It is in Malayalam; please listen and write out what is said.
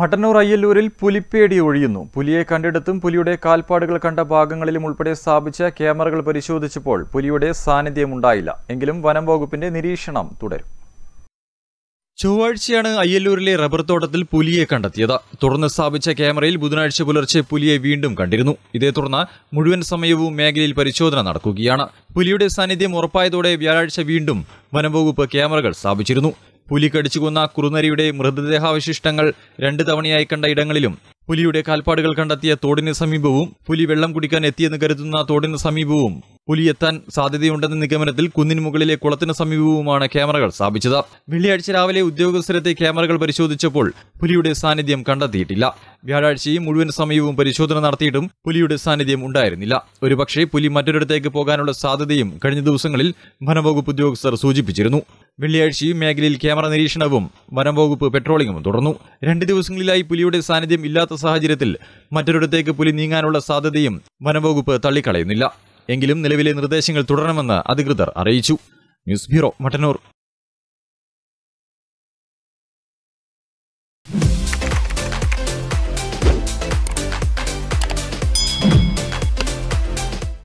മട്ടന്നൂർ അയ്യല്ലൂരിൽ പുലിപ്പേടി ഒഴിയുന്നു പുലിയെ കണ്ടെടുത്തും പുലിയുടെ കാൽപ്പാടുകൾ കണ്ട ഭാഗങ്ങളിലും ഉൾപ്പെടെ സ്ഥാപിച്ച ക്യാമറകൾ പരിശോധിച്ചപ്പോൾ പുലിയുടെ സാന്നിധ്യമുണ്ടായില്ല എങ്കിലും വനം വകുപ്പിന്റെ നിരീക്ഷണം തുടരും ചൊവ്വാഴ്ചയാണ് അയ്യല്ലൂരിലെ റബ്ബർ തോട്ടത്തിൽ പുലിയെ കണ്ടെത്തിയത് തുടർന്ന് സ്ഥാപിച്ച ക്യാമറയിൽ ബുധനാഴ്ച പുലർച്ചെ പുലിയെ വീണ്ടും കണ്ടിരുന്നു ഇതേ തുടർന്ന് മുഴുവൻ സമയവും മേഖലയിൽ പരിശോധന നടക്കുകയാണ് പുലിയുടെ സാന്നിധ്യം ഉറപ്പായതോടെ വ്യാഴാഴ്ച വീണ്ടും വനംവകുപ്പ് ക്യാമറകൾ സ്ഥാപിച്ചിരുന്നു പുലി കടിച്ചു കൊന്ന കുറുനരിയുടെ മൃതദേഹാവശിഷ്ടങ്ങൾ രണ്ട് തവണയായി കണ്ട ഇടങ്ങളിലും പുലിയുടെ കാൽപ്പാടുകൾ കണ്ടെത്തിയ തോടിന് സമീപവും പുലി വെള്ളം കുടിക്കാൻ എത്തിയെന്ന് കരുതുന്ന തോടിന് സമീപവും പുലിയെത്താൻ സാധ്യതയുണ്ടെന്ന നിഗമനത്തിൽ കുന്നിൻ മുകളിലെ കുളത്തിന് സമീപവുമാണ് ക്യാമറകൾ സ്ഥാപിച്ചത് വെള്ളിയാഴ്ച രാവിലെ ഉദ്യോഗസ്ഥരെത്തി ക്യാമറകൾ പരിശോധിച്ചപ്പോൾ പുലിയുടെ സാന്നിധ്യം കണ്ടെത്തിയിട്ടില്ല വ്യാഴാഴ്ചയും മുഴുവൻ സമയവും പരിശോധന നടത്തിയിട്ടും പുലിയുടെ സാന്നിധ്യം ഉണ്ടായിരുന്നില്ല ഒരുപക്ഷെ പുലി മറ്റൊരിടത്തേക്ക് പോകാനുള്ള സാധ്യതയും കഴിഞ്ഞ ദിവസങ്ങളിൽ വനംവകുപ്പ് ഉദ്യോഗസ്ഥർ സൂചിപ്പിച്ചിരുന്നു വെള്ളിയാഴ്ചയും മേഖലയിൽ ക്യാമറ നിരീക്ഷണവും വനംവകുപ്പ് പെട്രോളിംഗും തുടർന്നു രണ്ട് ദിവസങ്ങളിലായി പുലിയുടെ സാന്നിധ്യം ഇല്ലാത്ത സാഹചര്യത്തിൽ മറ്റൊരിടത്തേക്ക് പുലി നീങ്ങാനുള്ള സാധ്യതയും വനംവകുപ്പ് തള്ളിക്കളയുന്നില്ല എങ്കിലും നിലവിലെ നിർദ്ദേശങ്ങൾ തുടരണമെന്ന് അധികൃതർ അറിയിച്ചു ന്യൂസ് ബ്യൂറോ മട്ടന്നൂർ